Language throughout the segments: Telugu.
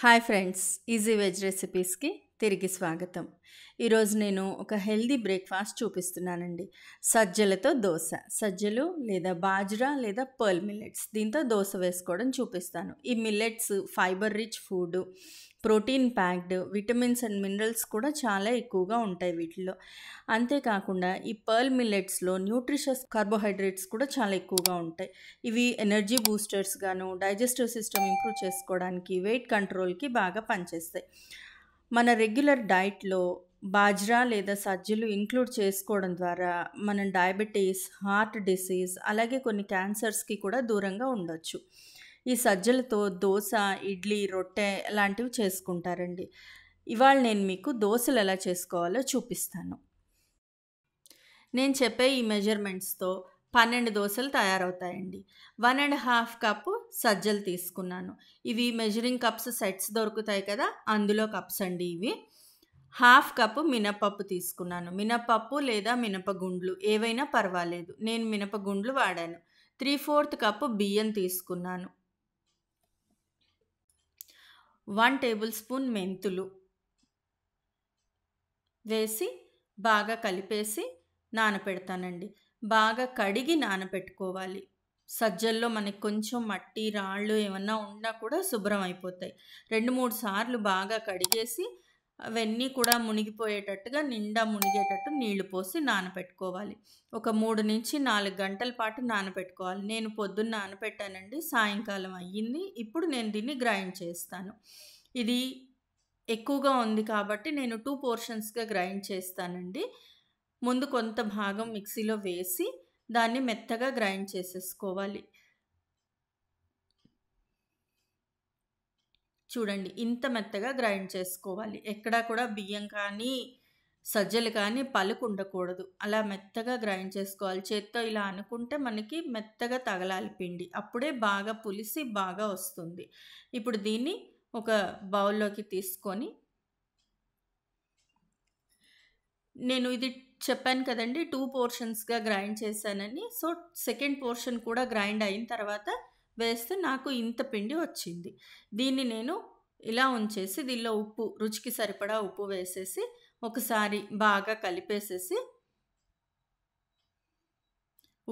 Hi friends, easy veg recipes ki తిరిగి స్వాగతం ఈరోజు నేను ఒక హెల్దీ బ్రేక్ఫాస్ట్ చూపిస్తున్నానండి సజ్జలతో దోశ సజ్జలు లేదా బాజ్రా లేదా పర్ల్ మిల్లెట్స్ దీంతో దోశ వేసుకోవడం చూపిస్తాను ఈ millets fibre rich food protein packed vitamins and minerals కూడా చాలా ఎక్కువగా ఉంటాయి వీటిలో అంతేకాకుండా ఈ పర్ల్ మిల్లెట్స్లో న్యూట్రిషస్ కార్బోహైడ్రేట్స్ కూడా చాలా ఎక్కువగా ఉంటాయి ఇవి ఎనర్జీ బూస్టర్స్ గాను డైజెస్టివ్ సిస్టమ్ ఇంప్రూవ్ చేసుకోవడానికి వెయిట్ కంట్రోల్కి బాగా పనిచేస్తాయి మన రెగ్యులర్ డైట్లో బాజ్రా లేదా సజ్జలు ఇంక్లూడ్ చేసుకోవడం ద్వారా మనం డయాబెటీస్ హార్ట్ డిసీజ్ అలాగే కొన్ని క్యాన్సర్స్కి కూడా దూరంగా ఉండొచ్చు ఈ సజ్జలతో దోశ ఇడ్లీ రొట్టె లాంటివి చేసుకుంటారండి ఇవాళ నేను మీకు దోశలు ఎలా చేసుకోవాలో చూపిస్తాను నేను చెప్పే ఈ మెజర్మెంట్స్తో పన్నెండు దోశలు తయారవుతాయండి వన్ అండ్ హాఫ్ కప్పు సజ్జలు తీసుకున్నాను ఇవి మెజరింగ్ కప్స్ సెట్స్ దొరుకుతాయి కదా అందులో కప్స్ అండి ఇవి హాఫ్ కప్పు మినపప్పు తీసుకున్నాను మినపప్పు లేదా మినపగుండ్లు ఏవైనా పర్వాలేదు నేను మినపగుండ్లు వాడాను త్రీ ఫోర్త్ కప్పు బియ్యం తీసుకున్నాను వన్ టేబుల్ స్పూన్ మెంతులు వేసి బాగా కలిపేసి నానపెడతానండి బాగా కడిగి నానబెట్టుకోవాలి సజ్జల్లో మనకి కొంచెం మట్టి రాళ్ళు ఏమన్నా ఉన్నా కూడా శుభ్రం అయిపోతాయి రెండు మూడు సార్లు బాగా కడిగేసి అవన్నీ కూడా మునిగిపోయేటట్టుగా నిండా మునిగేటట్టు నీళ్లు పోసి నానపెట్టుకోవాలి ఒక మూడు నుంచి నాలుగు గంటల పాటు నానపెట్టుకోవాలి నేను పొద్దున్న నానపెట్టానండి సాయంకాలం అయ్యింది ఇప్పుడు నేను దీన్ని గ్రైండ్ చేస్తాను ఇది ఎక్కువగా ఉంది కాబట్టి నేను టూ పోర్షన్స్గా గ్రైండ్ చేస్తానండి ముందు కొంత భాగం మిక్సీలో వేసి దాన్ని మెత్తగా గ్రైండ్ చేసేసుకోవాలి చూడండి ఇంత మెత్తగా గ్రైండ్ చేసుకోవాలి ఎక్కడా కూడా బియ్యం కానీ సజ్జలు కానీ పలుకు ఉండకూడదు అలా మెత్తగా గ్రైండ్ చేసుకోవాలి చేత్తో ఇలా అనుకుంటే మనకి మెత్తగా తగలాలి పిండి అప్పుడే బాగా పులిసి బాగా వస్తుంది ఇప్పుడు దీన్ని ఒక బౌల్లోకి తీసుకొని నేను ఇది చెప్పాను కదండి టూ పోర్షన్స్గా గ్రైండ్ చేశానని సో సెకండ్ పోర్షన్ కూడా గ్రైండ్ అయిన తర్వాత వేస్తే నాకు ఇంత పిండి వచ్చింది దీన్ని నేను ఇలా ఉంచేసి దీనిలో ఉప్పు రుచికి సరిపడా ఉప్పు వేసేసి ఒకసారి బాగా కలిపేసేసి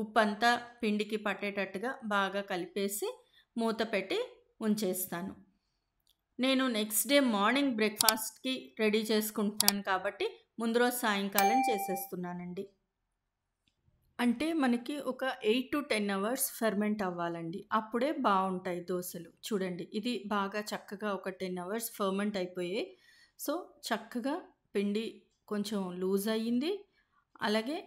ఉప్పు అంతా పిండికి పట్టేటట్టుగా బాగా కలిపేసి మూత పెట్టి ఉంచేస్తాను నేను నెక్స్ట్ డే మార్నింగ్ బ్రేక్ఫాస్ట్కి రెడీ చేసుకుంటున్నాను కాబట్టి ముందు రోజు సాయంకాలం చేసేస్తున్నానండి అంటే మనకి ఒక eight to ten hours ferment అవ్వాలండి అప్పుడే బాగుంటాయి దోశలు చూడండి ఇది బాగా చక్కగా ఒక టెన్ అవర్స్ ఫెర్మెంట్ అయిపోయాయి సో చక్కగా పిండి కొంచెం లూజ్ అయ్యింది అలాగే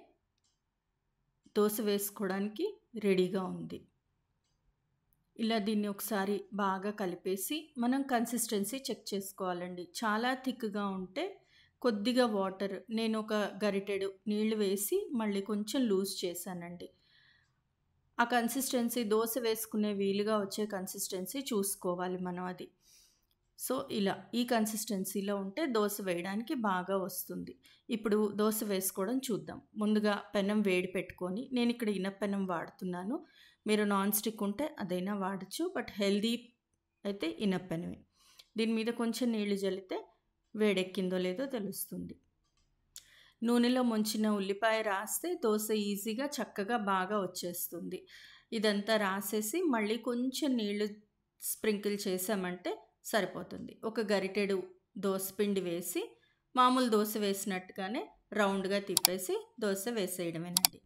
దోశ వేసుకోవడానికి రెడీగా ఉంది ఇలా దీన్ని ఒకసారి బాగా కలిపేసి మనం కన్సిస్టెన్సీ చెక్ చేసుకోవాలండి చాలా థిక్గా ఉంటే కొద్దిగా వాటర్ నేను ఒక గరిటెడు నీళ్లు వేసి మళ్ళీ కొంచెం లూజ్ చేశానండి ఆ కన్సిస్టెన్సీ దోశ వేసుకునే వీలుగా వచ్చే కన్సిస్టెన్సీ చూసుకోవాలి మనం అది సో ఇలా ఈ కన్సిస్టెన్సీలో ఉంటే దోశ వేయడానికి బాగా వస్తుంది ఇప్పుడు దోశ వేసుకోవడం చూద్దాం ముందుగా పెనం వేడి పెట్టుకొని నేను ఇక్కడ ఇనపెనం వాడుతున్నాను మీరు నాన్ స్టిక్ ఉంటే అదైనా వాడచ్చు బట్ హెల్దీ అయితే ఇనపెనమే దీని మీద కొంచెం నీళ్లు జల్లితే వేడెక్కిందో లేదో తెలుస్తుంది నూనెలో ముంచిన ఉల్లిపాయ రాస్తే దోశ ఈజీగా చక్కగా బాగా వచ్చేస్తుంది ఇదంతా రాసేసి మళ్ళీ కొంచెం నీళ్లు స్ప్రింకిల్ చేసామంటే సరిపోతుంది ఒక గరిటెడు దోశ పిండి వేసి మామూలు దోశ వేసినట్టుగానే రౌండ్గా తిప్పేసి దోశ వేసేయడమేనండి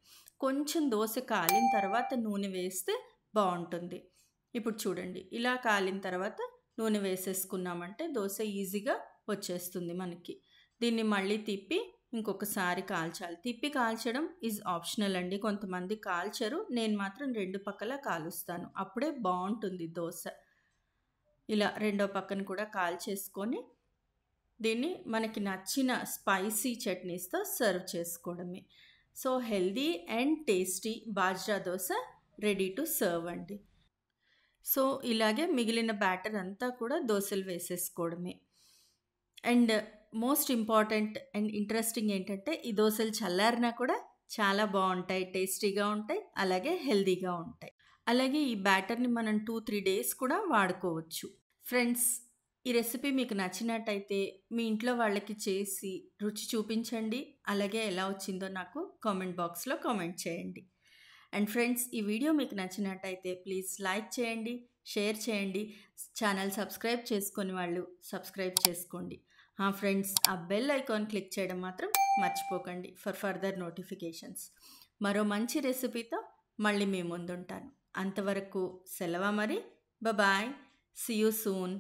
కొంచెం దోశ కాలిన తర్వాత నూనె వేస్తే బాగుంటుంది ఇప్పుడు చూడండి ఇలా కాలిన తర్వాత నూనె వేసేసుకున్నామంటే దోశ ఈజీగా వచ్చేస్తుంది మనకి దీన్ని మళ్ళీ తిప్పి ఇంకొకసారి కాల్చాలి తిప్పి కాల్చడం ఈజ్ ఆప్షనల్ అండి కొంతమంది కాల్చరు నేను మాత్రం రెండు పక్కల కాలుస్తాను అప్పుడే బాగుంటుంది దోశ ఇలా రెండో పక్కన కూడా కాల్చేసుకొని దీన్ని మనకి నచ్చిన స్పైసీ చట్నీస్తో సర్వ్ చేసుకోవడమే so healthy and tasty bajra dosa ready to serve అండి సో ఇలాగే మిగిలిన బ్యాటర్ అంతా కూడా దోశలు వేసేసుకోవడమే and most important and interesting ఏంటంటే ఈ దోశలు చల్లారినా కూడా చాలా బాగుంటాయి టేస్టీగా ఉంటాయి అలాగే హెల్దీగా ఉంటాయి అలాగే ఈ బ్యాటర్ని మనం టూ త్రీ డేస్ కూడా వాడుకోవచ్చు ఫ్రెండ్స్ ఈ రెసిపీ మీకు నచ్చినట్టయితే మీ ఇంట్లో వాళ్ళకి చేసి రుచి చూపించండి అలాగే ఎలా వచ్చిందో నాకు కామెంట్ బాక్స్లో కామెంట్ చేయండి అండ్ ఫ్రెండ్స్ ఈ వీడియో మీకు నచ్చినట్టయితే ప్లీజ్ లైక్ చేయండి షేర్ చేయండి ఛానల్ సబ్స్క్రైబ్ చేసుకొని వాళ్ళు సబ్స్క్రైబ్ చేసుకోండి ఆ ఫ్రెండ్స్ ఆ బెల్ ఐకాన్ క్లిక్ చేయడం మాత్రం మర్చిపోకండి ఫర్ ఫర్దర్ నోటిఫికేషన్స్ మరో మంచి రెసిపీతో మళ్ళీ మీ ముందుంటాను అంతవరకు సెలవు మరి బాయ్ సీ యూ సూన్